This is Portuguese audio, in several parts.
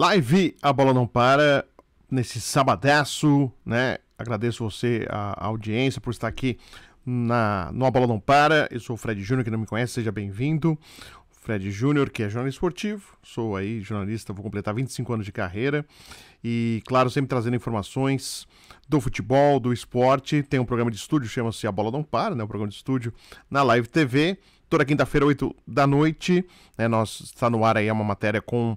Live A Bola Não Para, nesse sabadaço, né? Agradeço você, a, audiência, por estar aqui na, no A Bola Não Para. Eu sou o Fred Júnior, que não me conhece, seja bem-vindo. Fred Júnior, que é jornalista esportivo, sou aí jornalista, vou completar 25 anos de carreira e, claro, sempre trazendo informações do futebol, do esporte. Tem um programa de estúdio, chama-se A Bola Não Para, né? Um programa de estúdio na Live TV, toda quinta-feira, 8 da noite. Né? Nós está no ar aí é uma matéria com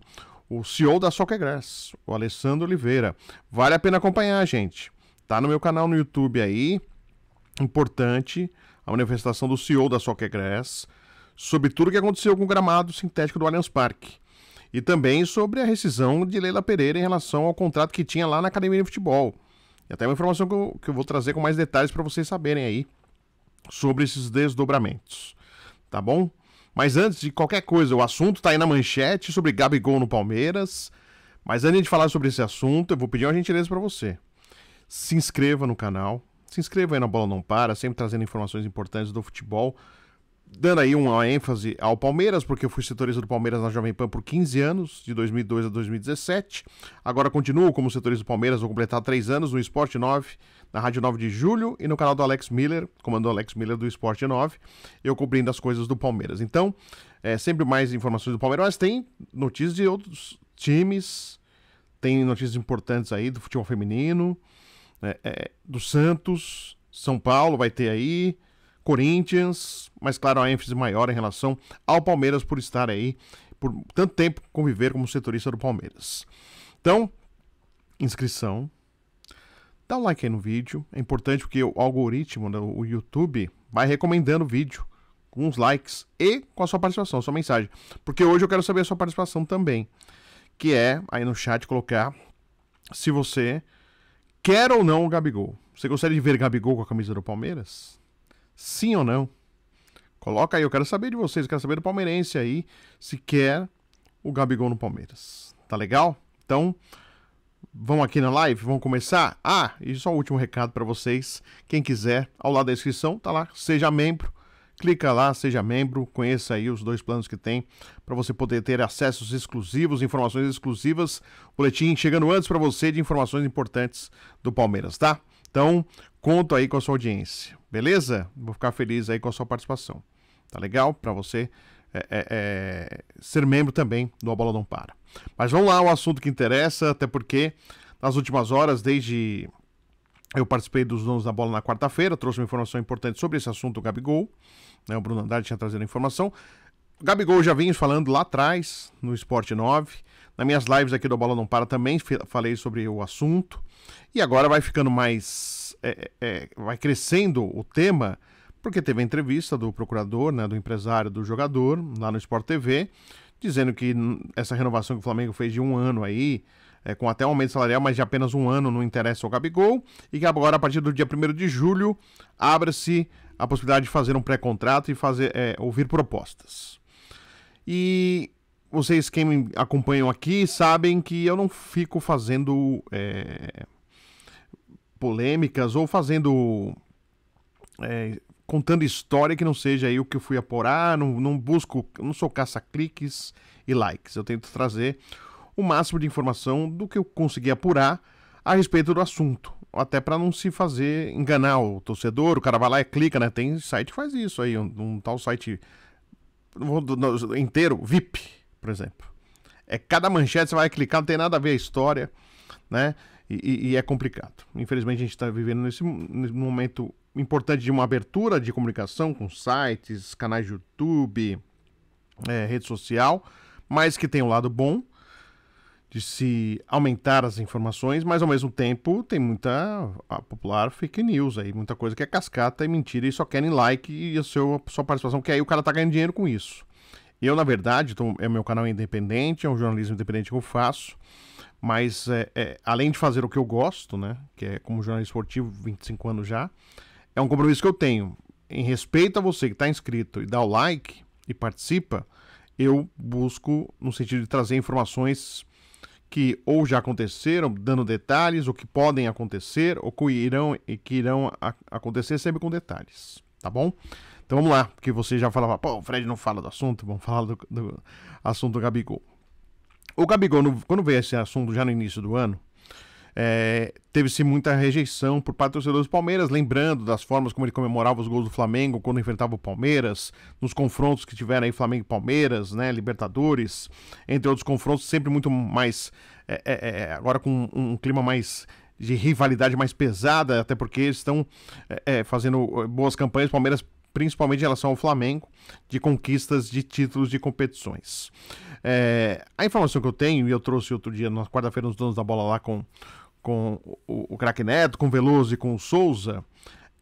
o CEO da Soccergrass, o Alessandro Oliveira. Vale a pena acompanhar, gente. Tá no meu canal no YouTube aí. Importante a manifestação do CEO da Soccergrass sobre tudo o que aconteceu com o gramado sintético do Allianz Parque. E também sobre a rescisão de Leila Pereira em relação ao contrato que tinha lá na Academia de Futebol. E até uma informação que eu, que eu vou trazer com mais detalhes para vocês saberem aí sobre esses desdobramentos. Tá bom? Mas antes de qualquer coisa, o assunto está aí na manchete sobre Gabigol no Palmeiras. Mas antes de falar sobre esse assunto, eu vou pedir uma gentileza para você. Se inscreva no canal, se inscreva aí na Bola Não Para, sempre trazendo informações importantes do futebol dando aí uma ênfase ao Palmeiras, porque eu fui setorista do Palmeiras na Jovem Pan por 15 anos, de 2002 a 2017. Agora continuo como setorista do Palmeiras, vou completar 3 anos no Esporte 9, na Rádio 9 de Julho e no canal do Alex Miller, comando Alex Miller do Esporte 9, eu cobrindo as coisas do Palmeiras. Então, é, sempre mais informações do Palmeiras, mas tem notícias de outros times, tem notícias importantes aí do futebol feminino, é, é, do Santos, São Paulo vai ter aí. Corinthians, mas claro, a ênfase maior em relação ao Palmeiras por estar aí por tanto tempo conviver como setorista do Palmeiras. Então, inscrição. Dá um like aí no vídeo. É importante porque o algoritmo do né, YouTube vai recomendando o vídeo com os likes e com a sua participação, a sua mensagem. Porque hoje eu quero saber a sua participação também. Que é aí no chat colocar se você quer ou não o Gabigol. Você gostaria de ver Gabigol com a camisa do Palmeiras? Sim ou não? Coloca aí, eu quero saber de vocês, eu quero saber do palmeirense aí, se quer o Gabigol no Palmeiras. Tá legal? Então, vamos aqui na live, vamos começar? Ah, e só o um último recado para vocês, quem quiser, ao lado da inscrição, tá lá, seja membro, clica lá, seja membro, conheça aí os dois planos que tem para você poder ter acessos exclusivos, informações exclusivas, boletim chegando antes para você de informações importantes do Palmeiras, tá? Então, conto aí com a sua audiência, beleza? Vou ficar feliz aí com a sua participação. Tá legal? Para você é, é, é, ser membro também do A Bola Não Para. Mas vamos lá, o assunto que interessa, até porque nas últimas horas, desde eu participei dos donos da bola na quarta-feira, trouxe uma informação importante sobre esse assunto, o Gabigol. Né, o Bruno Andrade tinha trazido a informação. Gabigol já vinha falando lá atrás, no Esporte 9. Nas minhas lives aqui do Bola Não Para também falei sobre o assunto. E agora vai ficando mais. É, é, é, vai crescendo o tema, porque teve a entrevista do procurador, né, do empresário do jogador, lá no Sport TV, dizendo que essa renovação que o Flamengo fez de um ano aí, é, com até um aumento salarial, mas de apenas um ano não interessa ao Gabigol, e que agora, a partir do dia 1 de julho, abra-se a possibilidade de fazer um pré-contrato e fazer é, ouvir propostas. E vocês que me acompanham aqui sabem que eu não fico fazendo é, polêmicas ou fazendo. É, contando história que não seja aí o que eu fui apurar, não, não busco, não sou caça-cliques e likes. Eu tento trazer o máximo de informação do que eu consegui apurar a respeito do assunto. Até para não se fazer enganar o torcedor, o cara vai lá e clica, né? Tem site que faz isso aí, um, um tal site inteiro, VIP, por exemplo. É cada manchete você vai clicar, não tem nada a ver a história, né? E, e é complicado. Infelizmente a gente está vivendo nesse, nesse momento importante de uma abertura de comunicação com sites, canais de YouTube, é, rede social, mas que tem um lado bom de se aumentar as informações, mas ao mesmo tempo tem muita popular fake news aí, muita coisa que é cascata e mentira e só querem like e a sua, sua participação, que aí o cara tá ganhando dinheiro com isso. Eu, na verdade, tô, é meu canal independente, é um jornalismo independente que eu faço, mas é, é, além de fazer o que eu gosto, né, que é como jornalista esportivo, 25 anos já, é um compromisso que eu tenho. Em respeito a você que está inscrito e dá o like e participa, eu busco no sentido de trazer informações que ou já aconteceram, dando detalhes, ou que podem acontecer, ou que irão, e que irão acontecer sempre com detalhes, tá bom? Então vamos lá, porque você já falava, pô, o Fred não fala do assunto, vamos falar do, do assunto do Gabigol. O Gabigol, no, quando veio esse assunto já no início do ano, é, Teve-se muita rejeição por parte dos torcedores do Palmeiras, lembrando das formas como ele comemorava os gols do Flamengo quando enfrentava o Palmeiras, nos confrontos que tiveram aí Flamengo e Palmeiras, né, Libertadores, entre outros confrontos, sempre muito mais. É, é, é, é agora com um, um clima mais de rivalidade mais pesada, até porque eles estão é, é fazendo boas campanhas, Palmeiras principalmente em relação ao Flamengo, de conquistas de títulos de competições. É, a informação que eu tenho, e eu trouxe outro dia, na quarta-feira, nos donos da bola lá com com o, o craque Neto, com o Veloso e com o Souza,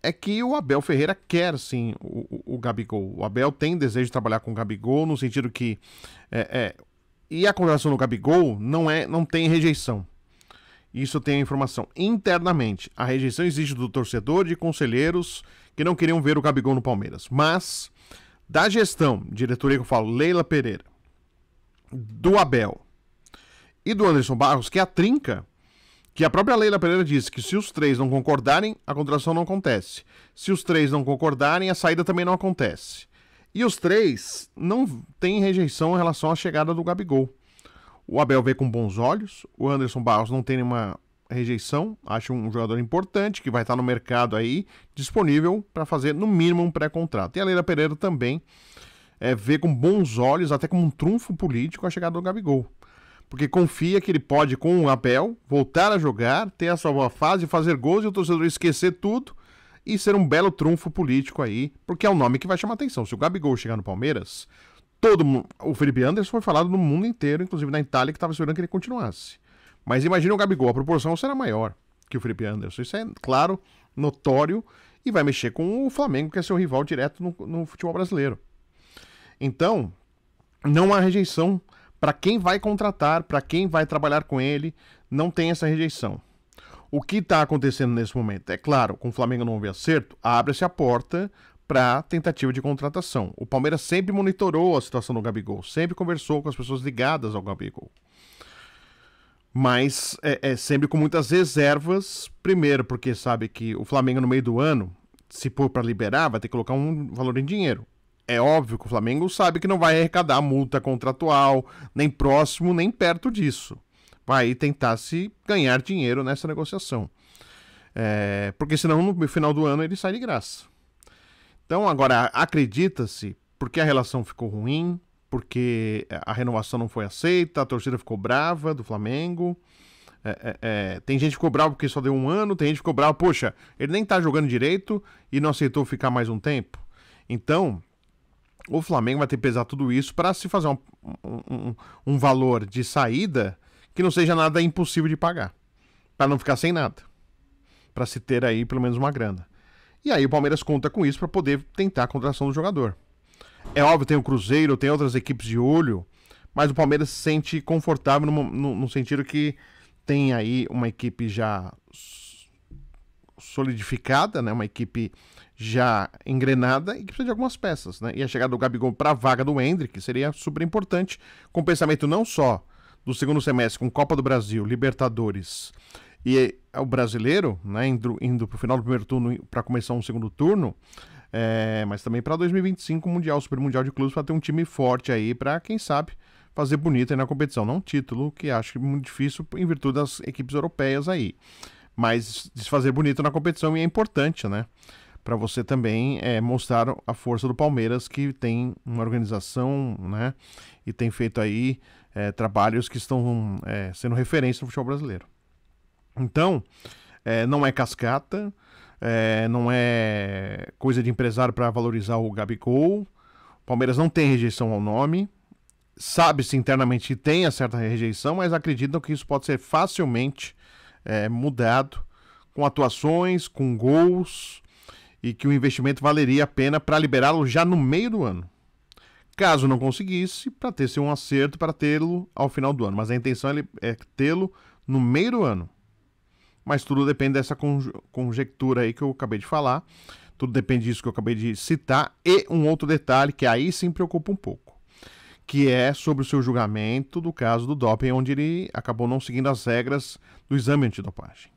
é que o Abel Ferreira quer sim o, o, o Gabigol. O Abel tem desejo de trabalhar com o Gabigol, no sentido que. É, é, e a contratação do Gabigol não, é, não tem rejeição. Isso tem a informação internamente. A rejeição existe do torcedor de conselheiros que não queriam ver o Gabigol no Palmeiras. Mas, da gestão, diretoria que eu falo, Leila Pereira, do Abel e do Anderson Barros, que é a trinca, que a própria Leila Pereira disse que se os três não concordarem, a contratação não acontece. Se os três não concordarem, a saída também não acontece. E os três não têm rejeição em relação à chegada do Gabigol. O Abel vê com bons olhos, o Anderson Barros não tem nenhuma rejeição, acha um jogador importante que vai estar no mercado aí, disponível para fazer no mínimo um pré-contrato. E a Leila Pereira também é, vê com bons olhos, até como um trunfo político, a chegada do Gabigol porque confia que ele pode, com o Abel, voltar a jogar, ter a sua boa fase, fazer gols e o torcedor esquecer tudo e ser um belo trunfo político aí, porque é o um nome que vai chamar atenção. Se o Gabigol chegar no Palmeiras, todo o Felipe Anderson foi falado no mundo inteiro, inclusive na Itália, que estava esperando que ele continuasse. Mas imagina o Gabigol, a proporção será maior que o Felipe Anderson. Isso é claro, notório e vai mexer com o Flamengo, que é seu rival direto no, no futebol brasileiro. Então, não há rejeição para quem vai contratar, para quem vai trabalhar com ele, não tem essa rejeição. O que está acontecendo nesse momento? É claro, com o Flamengo não houve acerto, abre-se a porta para tentativa de contratação. O Palmeiras sempre monitorou a situação do Gabigol, sempre conversou com as pessoas ligadas ao Gabigol. Mas é, é sempre com muitas reservas, primeiro porque sabe que o Flamengo no meio do ano, se for para liberar, vai ter que colocar um valor em dinheiro é óbvio que o Flamengo sabe que não vai arrecadar multa contratual, nem próximo, nem perto disso. Vai tentar se ganhar dinheiro nessa negociação. É, porque senão no final do ano ele sai de graça. Então agora acredita-se porque a relação ficou ruim, porque a renovação não foi aceita, a torcida ficou brava do Flamengo. É, é, é, tem gente que ficou brava porque só deu um ano, tem gente que ficou brava, poxa, ele nem tá jogando direito e não aceitou ficar mais um tempo. Então, o Flamengo vai ter que pesar tudo isso para se fazer um, um, um, valor de saída que não seja nada impossível de pagar. Para não ficar sem nada. Para se ter aí pelo menos uma grana. E aí o Palmeiras conta com isso para poder tentar a contratação do jogador. É óbvio, tem o Cruzeiro, tem outras equipes de olho, mas o Palmeiras se sente confortável no, no, no sentido que tem aí uma equipe já solidificada, né? uma equipe já engrenada e que precisa de algumas peças, né? E a chegada do Gabigol para a vaga do Hendrick seria super importante, com pensamento não só do segundo semestre, com Copa do Brasil, Libertadores e o brasileiro, né? Indo, indo para o final do primeiro turno para começar um segundo turno, é, mas também para 2025 Mundial, Super Mundial de Clubes, para ter um time forte aí, para quem sabe fazer bonito aí na competição. Não um título, que acho muito difícil em virtude das equipes europeias aí. Mas desfazer bonito na competição e é importante, né? para você também é, mostrar a força do Palmeiras, que tem uma organização né, e tem feito aí é, trabalhos que estão é, sendo referência no futebol brasileiro. Então, não é cascata, não é coisa de empresário para valorizar o Gabigol. O Palmeiras não tem rejeição ao nome, sabe-se internamente que tem a certa rejeição, mas acreditam que isso pode ser facilmente mudado com atuações, com gols, e que o investimento valeria a pena para liberá-lo já no meio do ano. Caso não conseguisse, para ter-se um acerto para tê-lo ao final do ano. Mas a intenção é, é tê-lo no meio do ano. Mas tudo depende dessa conjectura aí que eu acabei de falar. Tudo depende disso que eu acabei de citar. E um outro detalhe que aí sim preocupa um pouco. Que é sobre o seu julgamento do caso do doping, onde ele acabou não seguindo as regras do exame antidopagem.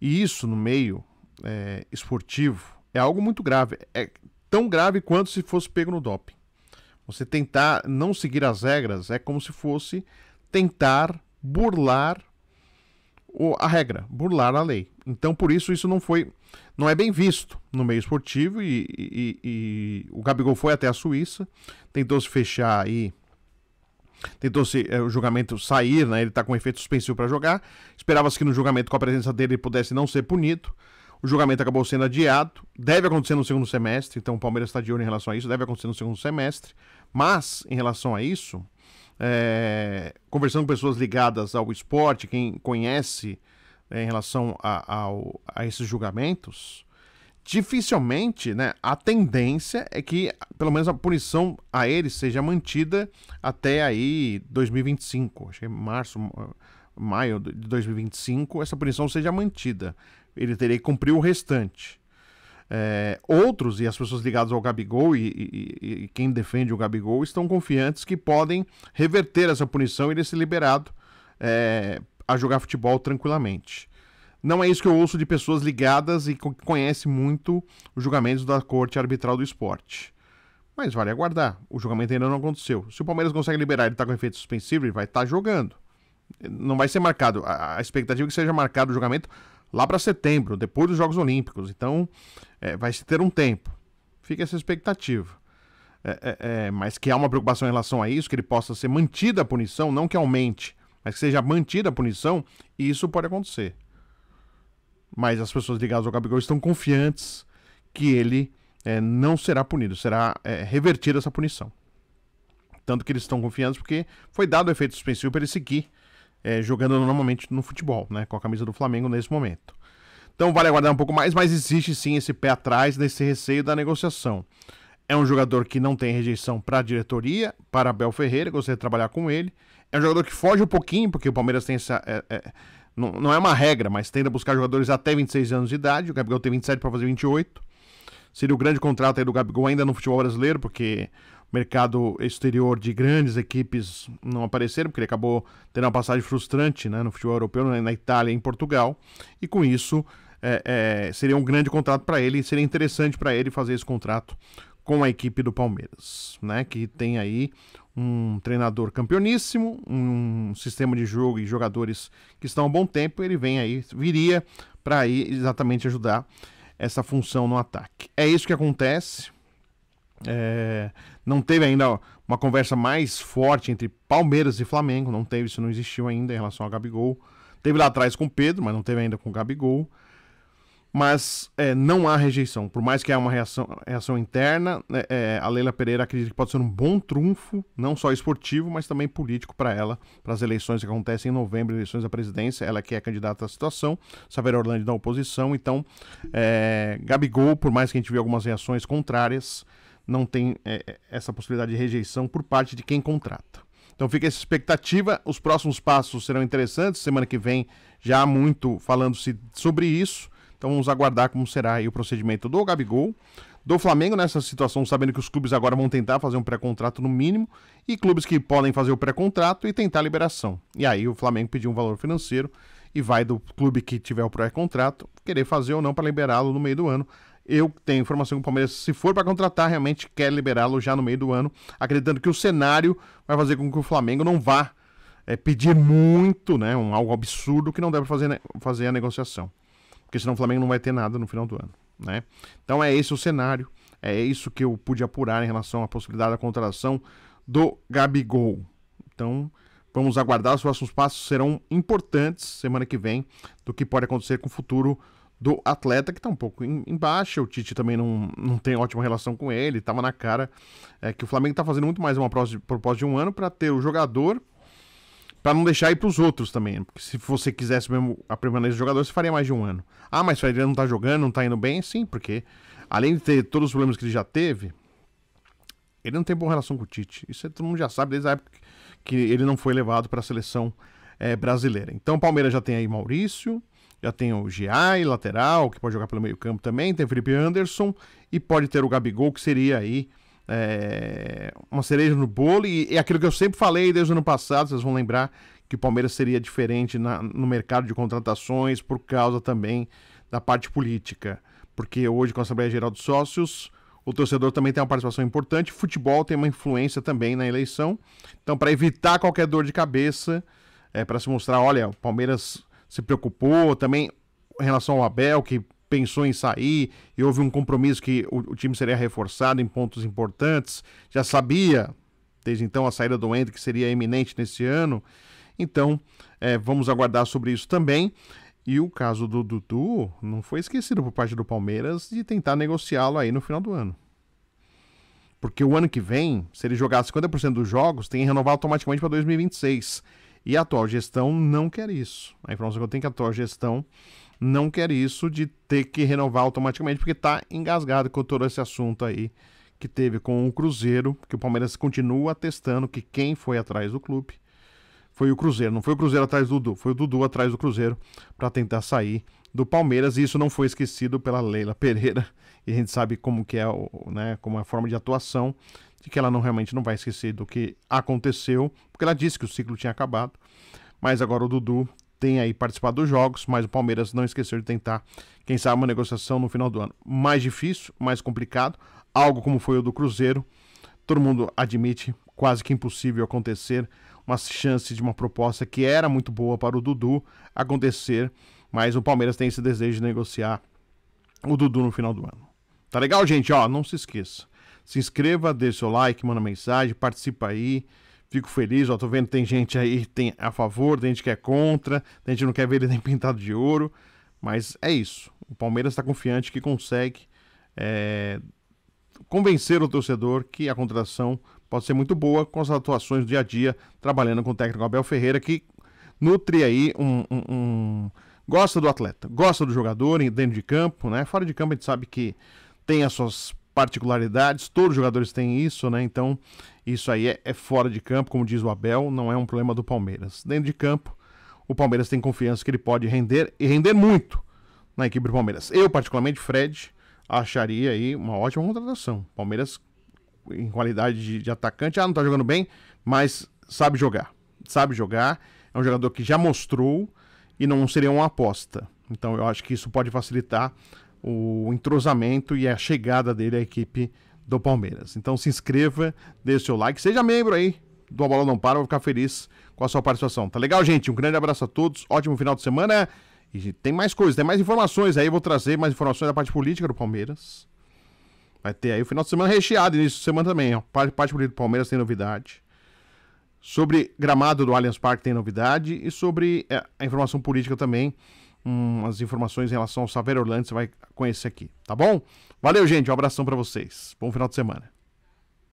E isso no meio é, esportivo é algo muito grave. É tão grave quanto se fosse pego no doping. Você tentar não seguir as regras é como se fosse tentar burlar a regra, burlar a lei. Então, por isso, isso não foi, não é bem visto no meio esportivo e, e, e o Gabigol foi até a Suíça, tentou se fechar aí, tentou se é, o julgamento sair, né? Ele está com efeito suspensivo para jogar. Esperava-se que no julgamento com a presença dele pudesse não ser punido. O julgamento acabou sendo adiado, deve acontecer no segundo semestre, então o Palmeiras está de olho em relação a isso, deve acontecer no segundo semestre. Mas, em relação a isso, é, conversando com pessoas ligadas ao esporte, quem conhece é, em relação a, a, a, esses julgamentos, dificilmente né, a tendência é que, pelo menos, a punição a eles seja mantida até aí 2025, acho que é março maio de 2025, essa punição seja mantida. Ele teria que cumprir o restante. É, outros, e as pessoas ligadas ao Gabigol e, e, e, quem defende o Gabigol, estão confiantes que podem reverter essa punição e ele ser liberado é, a jogar futebol tranquilamente. Não é isso que eu ouço de pessoas ligadas e que conhecem muito os julgamentos da Corte Arbitral do Esporte. Mas vale aguardar, o julgamento ainda não aconteceu. Se o Palmeiras consegue liberar ele está com efeito suspensivo, ele vai estar tá jogando não vai ser marcado. A, a expectativa é que seja marcado o julgamento lá para setembro, depois dos Jogos Olímpicos. Então, é, vai se ter um tempo. Fica essa expectativa. É, é, é, mas que há uma preocupação em relação a isso, que ele possa ser mantida a punição, não que aumente, mas que seja mantida a punição, e isso pode acontecer. Mas as pessoas ligadas ao Gabigol estão confiantes que ele é, não será punido, será é, revertida essa punição. Tanto que eles estão confiantes porque foi dado o efeito suspensivo para ele seguir é, jogando normalmente no futebol, né? Com a camisa do Flamengo nesse momento. Então vale aguardar um pouco mais, mas existe sim esse pé atrás desse receio da negociação. É um jogador que não tem rejeição para a diretoria, para Abel Ferreira, gostaria de trabalhar com ele. É um jogador que foge um pouquinho, porque o Palmeiras tem essa. É, é, não, não, é uma regra, mas tende a buscar jogadores até 26 anos de idade. O Gabigol tem 27 para fazer 28. Seria o grande contrato aí do Gabigol ainda no futebol brasileiro, porque mercado exterior de grandes equipes não apareceram, porque ele acabou tendo uma passagem frustrante né, no futebol europeu, na Itália e em Portugal, e com isso é, é, seria um grande contrato para ele, seria interessante para ele fazer esse contrato com a equipe do Palmeiras, né, que tem aí um treinador campeoníssimo, um sistema de jogo e jogadores que estão há um bom tempo, ele vem aí, viria para aí exatamente ajudar essa função no ataque. É isso que acontece, é, não teve ainda uma conversa mais forte entre Palmeiras e Flamengo, não teve, isso não existiu ainda em relação a Gabigol. Teve lá atrás com Pedro, mas não teve ainda com Gabigol. Mas é, não há rejeição, por mais que haja uma reação, reação interna, né, é, a Leila Pereira acredita que pode ser um bom trunfo, não só esportivo, mas também político para ela, para as eleições que acontecem em novembro, eleições da presidência, ela é que é candidata à situação, Saveiro Orlando da oposição, então é, Gabigol, por mais que a gente viu algumas reações contrárias, não tem é, é, essa possibilidade de rejeição por parte de quem contrata. Então fica essa expectativa, os próximos passos serão interessantes, semana que vem já há muito falando-se sobre isso, então vamos aguardar como será o procedimento do Gabigol, do Flamengo nessa situação, sabendo que os clubes agora vão tentar fazer um pré-contrato no mínimo, e clubes que podem fazer o pré-contrato e tentar a liberação. E aí o Flamengo pediu um valor financeiro e vai do clube que tiver o pré-contrato querer fazer ou não para liberá-lo no meio do ano. Eu tenho informação que o Palmeiras, se for para contratar, realmente quer liberá-lo já no meio do ano, acreditando que o cenário vai fazer com que o Flamengo não vá é, pedir muito, né, um, algo absurdo que não deve fazer, né, fazer a negociação. Porque senão o Flamengo não vai ter nada no final do ano. Né? Então é esse o cenário, é isso que eu pude apurar em relação à possibilidade da contratação do Gabigol. Então vamos aguardar, os próximos passos serão importantes semana que vem do que pode acontecer com o futuro do atleta, que está um pouco em, baixa. O Tite também não, não tem ótima relação com ele. Tava na cara é, que o Flamengo está fazendo muito mais uma proposta de um ano para ter o jogador, para não deixar ir para os outros também. Né? Porque se você quisesse mesmo a permanência do jogador, você faria mais de um ano. Ah, mas o Adriano não está jogando, não está indo bem? Sim, porque além de ter todos os problemas que ele já teve, ele não tem boa relação com o Tite. Isso é, todo mundo já sabe desde a época que ele não foi levado para a seleção é, brasileira. Então o Palmeiras já tem aí Maurício. Já tem o GI, lateral, que pode jogar pelo meio campo também, tem o Felipe Anderson e pode ter o Gabigol, que seria aí é, uma cereja no bolo. E é aquilo que eu sempre falei desde o ano passado, vocês vão lembrar que o Palmeiras seria diferente na, no mercado de contratações por causa também da parte política. Porque hoje, com a Assembleia Geral dos Sócios, o torcedor também tem uma participação importante. Futebol tem uma influência também na eleição. Então, para evitar qualquer dor de cabeça, é, para se mostrar, olha, o Palmeiras se preocupou, também em relação ao Abel, que pensou em sair e houve um compromisso que o, o time seria reforçado em pontos importantes, já sabia desde então a saída do que seria iminente nesse ano, então é, vamos aguardar sobre isso também. E o caso do Dudu não foi esquecido por parte do Palmeiras de tentar negociá-lo aí no final do ano. Porque o ano que vem, se ele jogar 50% dos jogos, tem que renovar automaticamente para 2026. E a atual gestão não quer isso. A informação que eu tenho é que a atual gestão não quer isso de ter que renovar automaticamente, porque está engasgado com todo esse assunto aí que teve com o Cruzeiro, que o Palmeiras continua atestando que quem foi atrás do clube foi o Cruzeiro, não foi o Cruzeiro atrás do Dudu, foi o Dudu atrás do Cruzeiro para tentar sair do Palmeiras, e isso não foi esquecido pela Leila Pereira, e a gente sabe como que é, né, como é a forma de atuação de que ela não realmente não vai esquecer do que aconteceu, porque ela disse que o ciclo tinha acabado. Mas agora o Dudu tem aí participado dos jogos, mas o Palmeiras não esqueceu de tentar, quem sabe, uma negociação no final do ano. Mais difícil, mais complicado, algo como foi o do Cruzeiro. Todo mundo admite quase que impossível acontecer uma chance de uma proposta que era muito boa para o Dudu acontecer, mas o Palmeiras tem esse desejo de negociar o Dudu no final do ano. Tá legal, gente? Ó, não se esqueça. Se inscreva, dê seu like, manda mensagem, participa aí. Fico feliz, ó, tô vendo tem gente aí tem a favor, tem gente que é contra, tem gente que não quer ver ele nem pintado de ouro, mas é isso. O Palmeiras está confiante que consegue é, convencer o torcedor que a contratação pode ser muito boa com as atuações do dia a dia, trabalhando com o técnico Abel Ferreira, que nutre aí um, um, um, gosta do atleta, gosta do jogador dentro de campo, né? Fora de campo a gente sabe que tem as suas particularidades, todos os jogadores têm isso, né? Então, isso aí é, é, fora de campo, como diz o Abel, não é um problema do Palmeiras. Dentro de campo, o Palmeiras tem confiança que ele pode render e render muito na equipe do Palmeiras. Eu, particularmente, Fred, acharia aí uma ótima contratação. Palmeiras, em qualidade de, de atacante, ah, não tá jogando bem, mas sabe jogar. Sabe jogar, é um jogador que já mostrou e não seria uma aposta. Então, eu acho que isso pode facilitar o entrosamento e a chegada dele à equipe do Palmeiras. Então se inscreva, dê seu like, seja membro aí do A Bola Não Para, vou ficar feliz com a sua participação. Tá legal, gente? Um grande abraço a todos, ótimo final de semana. E tem mais coisas, tem mais informações aí, vou trazer mais informações da parte política do Palmeiras. Vai ter aí o final de semana recheado, início de semana também, ó. Parte, parte política do Palmeiras tem novidade. Sobre gramado do Allianz Parque tem novidade e sobre é, a informação política também umas informações em relação ao Orlando você vai conhecer aqui, tá bom? Valeu, gente, um abração para vocês. Bom final de semana.